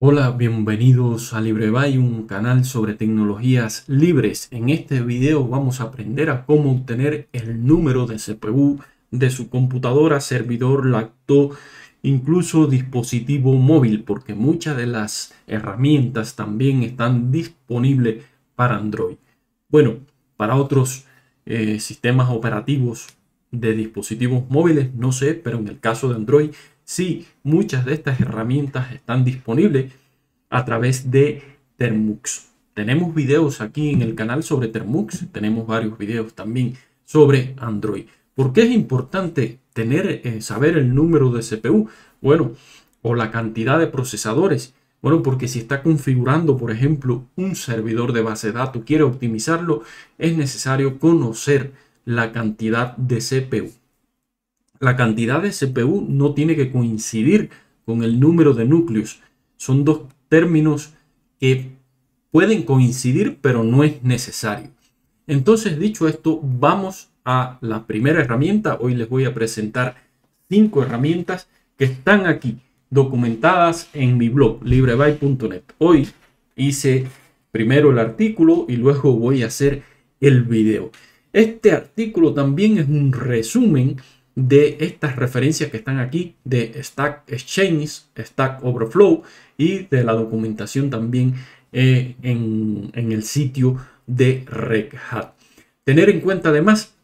Hola, bienvenidos a LibreBay, un canal sobre tecnologías libres. En este video vamos a aprender a cómo obtener el número de CPU de su computadora, servidor, laptop, incluso dispositivo móvil, porque muchas de las herramientas también están disponibles para Android. Bueno, para otros eh, sistemas operativos de dispositivos móviles, no sé, pero en el caso de Android Sí, muchas de estas herramientas están disponibles a través de Termux. Tenemos videos aquí en el canal sobre Termux, tenemos varios videos también sobre Android. ¿Por qué es importante tener, eh, saber el número de CPU? Bueno, o la cantidad de procesadores. Bueno, porque si está configurando, por ejemplo, un servidor de base de datos, quiere optimizarlo, es necesario conocer la cantidad de CPU la cantidad de CPU no tiene que coincidir con el número de núcleos. Son dos términos que pueden coincidir, pero no es necesario. Entonces, dicho esto, vamos a la primera herramienta. Hoy les voy a presentar cinco herramientas que están aquí documentadas en mi blog libreby.net. Hoy hice primero el artículo y luego voy a hacer el video. Este artículo también es un resumen de estas referencias que están aquí de Stack Exchange, Stack Overflow y de la documentación también eh, en, en, el sitio de Red Hat. Tener en cuenta además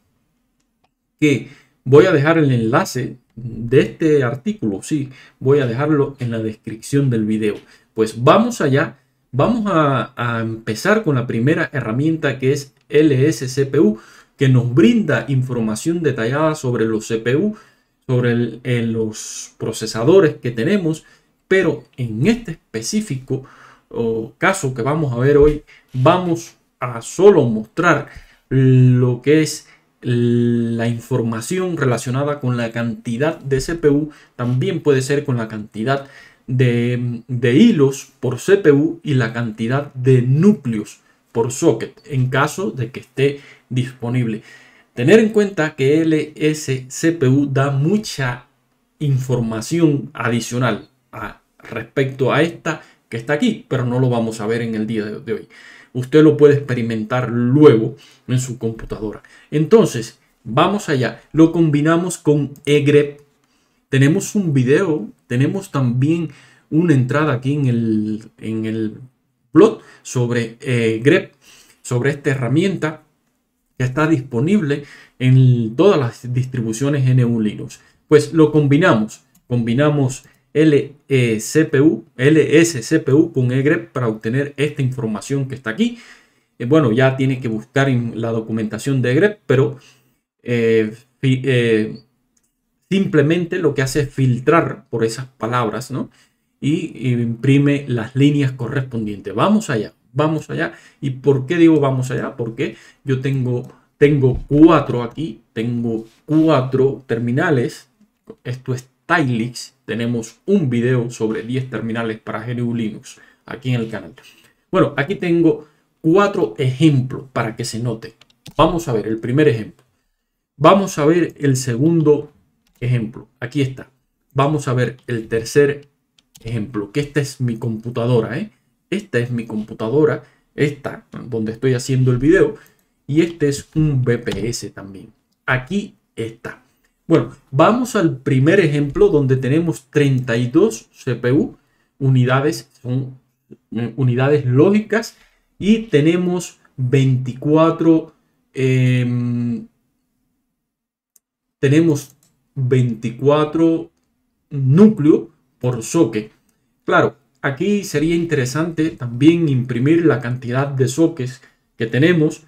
que voy a dejar el enlace de este artículo, sí, voy a dejarlo en la descripción del video. Pues vamos allá, vamos a, a empezar con la primera herramienta que es LSCPU que nos brinda información detallada sobre los CPU, sobre eh, los procesadores que tenemos, pero en este específico caso que vamos a ver hoy, vamos a solo mostrar lo que es la información relacionada con la cantidad de CPU, también puede ser con la cantidad de hilos por CPU y la cantidad de núcleos por socket en caso de que esté disponible. Tener en cuenta que LSCPU da mucha información adicional respecto a esta que está aquí, pero no lo vamos a ver en el día de hoy. Usted lo puede experimentar luego en su computadora. Entonces, vamos allá. Lo combinamos con egrep. Tenemos un video, tenemos también una entrada aquí en el, en el Plot sobre eh, grep, sobre esta herramienta que está disponible en todas las distribuciones GNU Linux. Pues lo combinamos, combinamos LCPU, e LSCPU con egrep para obtener esta información que está aquí. Eh, bueno, ya tiene que buscar en la documentación de egrep, pero eh, simplemente lo que hace es filtrar por esas palabras, ¿no? y imprime las líneas correspondientes. Vamos allá, vamos allá. ¿Y por qué digo vamos allá? Porque yo tengo, tengo cuatro aquí, tengo cuatro terminales. Esto es Tilex. Tenemos un video sobre 10 terminales para GNU Linux aquí en el canal. Bueno, aquí tengo cuatro ejemplos para que se note. Vamos a ver el primer ejemplo. Vamos a ver el segundo ejemplo. Aquí está. Vamos a ver el tercer Ejemplo, que esta es mi computadora, ¿eh? Esta es mi computadora, esta, donde estoy haciendo el video, y este es un BPS también. Aquí está. Bueno, vamos al primer ejemplo donde tenemos 32 CPU, unidades, son eh, unidades lógicas, y tenemos 24, em, tenemos 24 núcleos por socket. Claro, aquí sería interesante también imprimir la cantidad de soques que tenemos,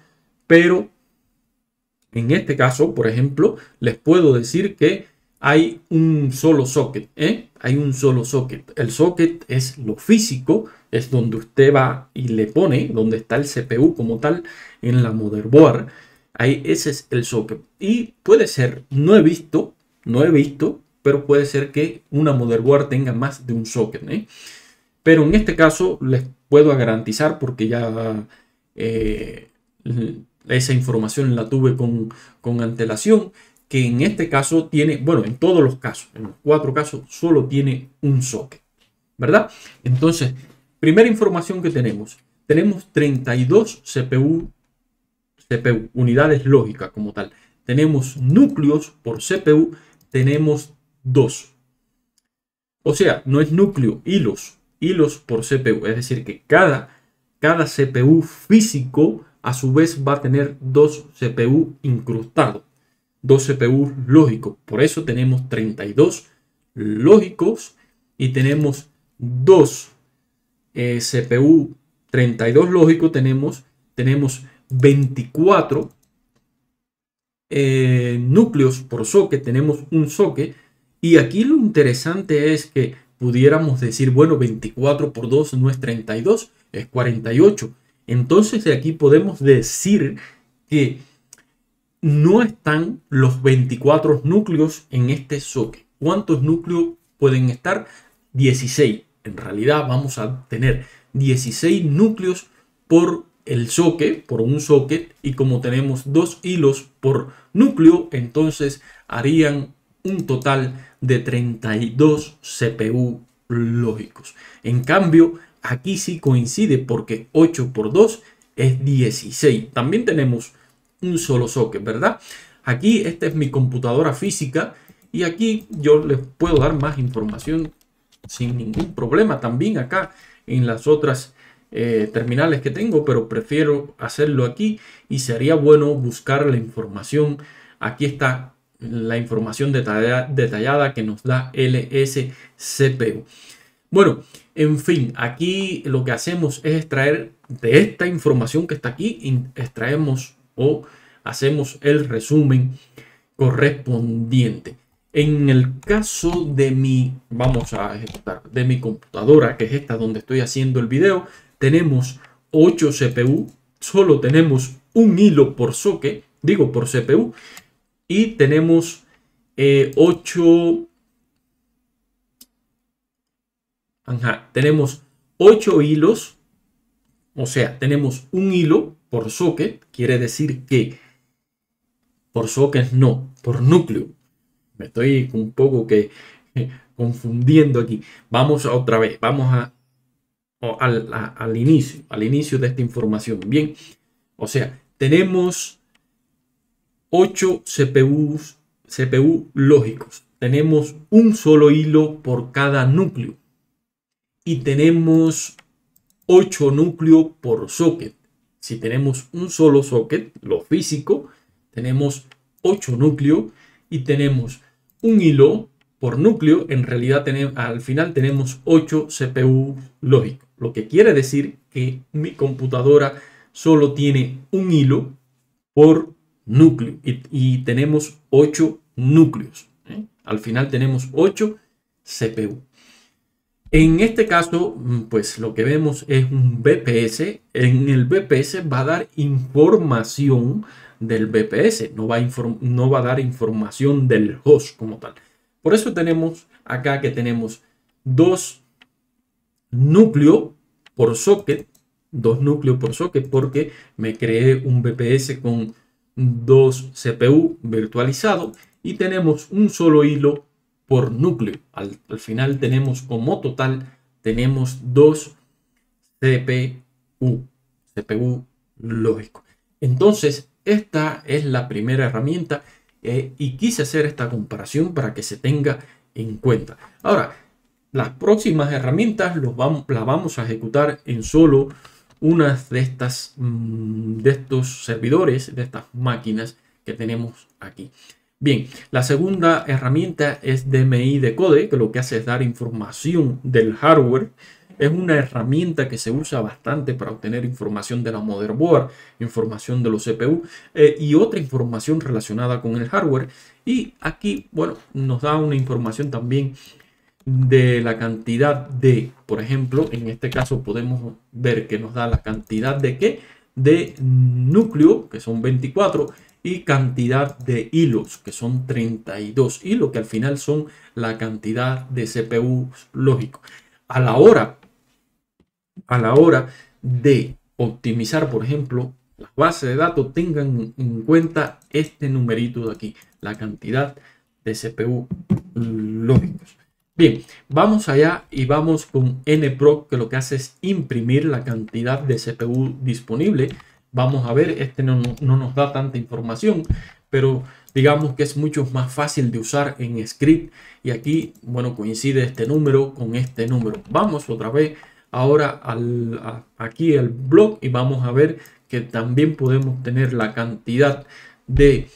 pero en este caso, por ejemplo, les puedo decir que hay un solo socket, ¿eh? Hay un solo socket. El socket es lo físico, es donde usted va y le pone, donde está el CPU como tal en la motherboard. Ahí ese es el socket. Y puede ser, no he visto, no he visto pero puede ser que una motherboard tenga más de un socket. ¿eh? Pero en este caso les puedo garantizar porque ya eh, esa información la tuve con, antelación, que en este caso tiene, bueno, en todos los casos, en los cuatro casos, solo tiene un socket. ¿Verdad? Entonces, primera información que tenemos, tenemos 32 CPU, CPU unidades lógicas como tal. Tenemos núcleos por CPU, tenemos 2. O sea, no es núcleo, hilos, hilos por CPU. Es decir, que cada, cada CPU físico a su vez va a tener dos CPU incrustados, dos CPU lógicos. Por eso tenemos 32 lógicos y tenemos dos eh, CPU 32 lógicos, tenemos, tenemos 24 eh, núcleos por socket, tenemos un socket y aquí lo interesante es que pudiéramos decir, bueno, 24 por 2 no es 32, es 48. Entonces de aquí podemos decir que no están los 24 núcleos en este socket. ¿Cuántos núcleos pueden estar? 16. En realidad vamos a tener 16 núcleos por el socket, por un socket, y como tenemos dos hilos por núcleo, entonces harían un total de 32 CPU lógicos. En cambio, aquí sí coincide porque 8 por 2 es 16. También tenemos un solo socket, ¿verdad? Aquí esta es mi computadora física y aquí yo les puedo dar más información sin ningún problema. También acá en las otras eh, terminales que tengo, pero prefiero hacerlo aquí y sería bueno buscar la información. Aquí está la información detallada, que nos da LSCPU. Bueno, en fin, aquí lo que hacemos es extraer de esta información que está aquí, extraemos o hacemos el resumen correspondiente. En el caso de mi, vamos a ejecutar, de mi computadora, que es esta donde estoy haciendo el video, tenemos 8 CPU, solo tenemos un hilo por soque, digo por CPU, y tenemos 8... Eh, tenemos 8 hilos, o sea, tenemos un hilo por socket, quiere decir que por socket no, por núcleo. Me estoy un poco que eh, confundiendo aquí. Vamos otra vez, vamos a, al inicio, al inicio de esta información. Bien, o sea, tenemos 8 CPUs, CPU lógicos. Tenemos un solo hilo por cada núcleo. Y tenemos 8 núcleos por socket. Si tenemos un solo socket, lo físico, tenemos 8 núcleos y tenemos un hilo por núcleo. En realidad al final tenemos 8 CPU lógicos. Lo que quiere decir que mi computadora solo tiene un hilo por núcleo y, tenemos 8 núcleos. Al final tenemos 8 CPU. En este caso, mm, pues lo que vemos es un BPS. En el BPS va a dar información del BPS, no va, a no va a dar información del host como tal. Por eso tenemos acá que tenemos dos núcleos por socket, dos núcleos por socket, porque me creé un BPS con dos CPU virtualizado y tenemos un solo hilo por núcleo. Al, final tenemos como total, tenemos dos CPU, CPU lógico. Entonces, esta es la primera herramienta eh, y quise hacer esta comparación para que se tenga en cuenta. Ahora, las próximas herramientas las vamos a ejecutar en solo unas de estas mm, de estos servidores, de estas máquinas que tenemos aquí. Bien, la segunda herramienta es DMI Decode, que lo que hace es dar información del hardware. Es una herramienta que se usa bastante para obtener información de la motherboard, información de los CPU eh, y otra información relacionada con el hardware. Y aquí, bueno, nos da una información también de la cantidad de, por ejemplo, en este caso podemos ver que nos da la cantidad de qué, de núcleo, que son 24, y cantidad de hilos, que son 32 hilos, que al final son la cantidad de CPU lógicos, A la hora, a la hora de optimizar, por ejemplo, las bases de datos, tengan en cuenta este numerito de aquí, la cantidad de CPU lógicos. Bien, vamos allá y vamos con nproc, que lo que hace es imprimir la cantidad de CPU disponible. Vamos a ver, este no, nos da tanta información, pero digamos que es mucho más fácil de usar en script y aquí bueno coincide este número con este número vamos otra vez ahora al, aquí al blog y vamos a ver que también podemos tener la cantidad de,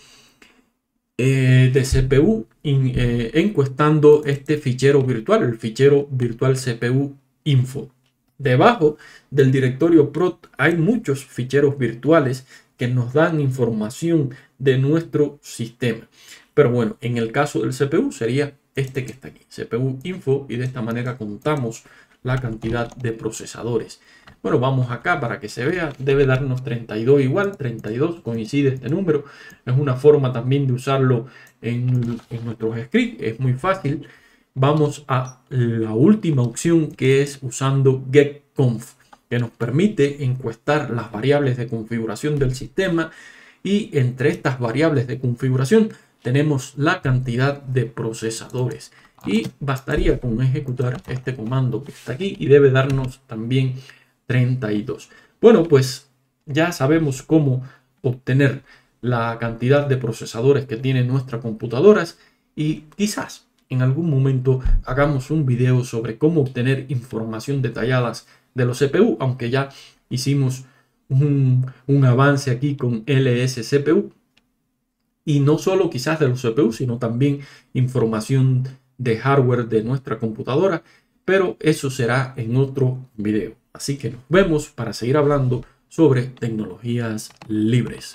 eh, de CPU eh, encuestando este fichero virtual, el fichero virtual CPU info. Debajo del directorio prot hay muchos ficheros virtuales que nos dan información de nuestro sistema. Pero bueno, en el caso del CPU sería este que está aquí, CPU info, y de esta manera contamos la cantidad de procesadores. Bueno, vamos acá para que se vea. Debe darnos 32 igual, 32 coincide este número. Es una forma también de usarlo en, en nuestros scripts, es muy fácil. Vamos a la última opción que es usando getConf, que nos permite encuestar las variables de configuración del sistema y entre estas variables de configuración tenemos la cantidad de procesadores y bastaría con ejecutar este comando que está aquí y debe darnos también 32. Bueno, pues ya sabemos cómo obtener la cantidad de procesadores que tienen nuestras computadoras y quizás en algún momento hagamos un video sobre cómo obtener información detallada de los CPU, aunque ya hicimos un, un, avance aquí con LS CPU Y no solo quizás de los CPU, sino también información de hardware de nuestra computadora, pero eso será en otro video. Así que nos vemos para seguir hablando sobre tecnologías libres.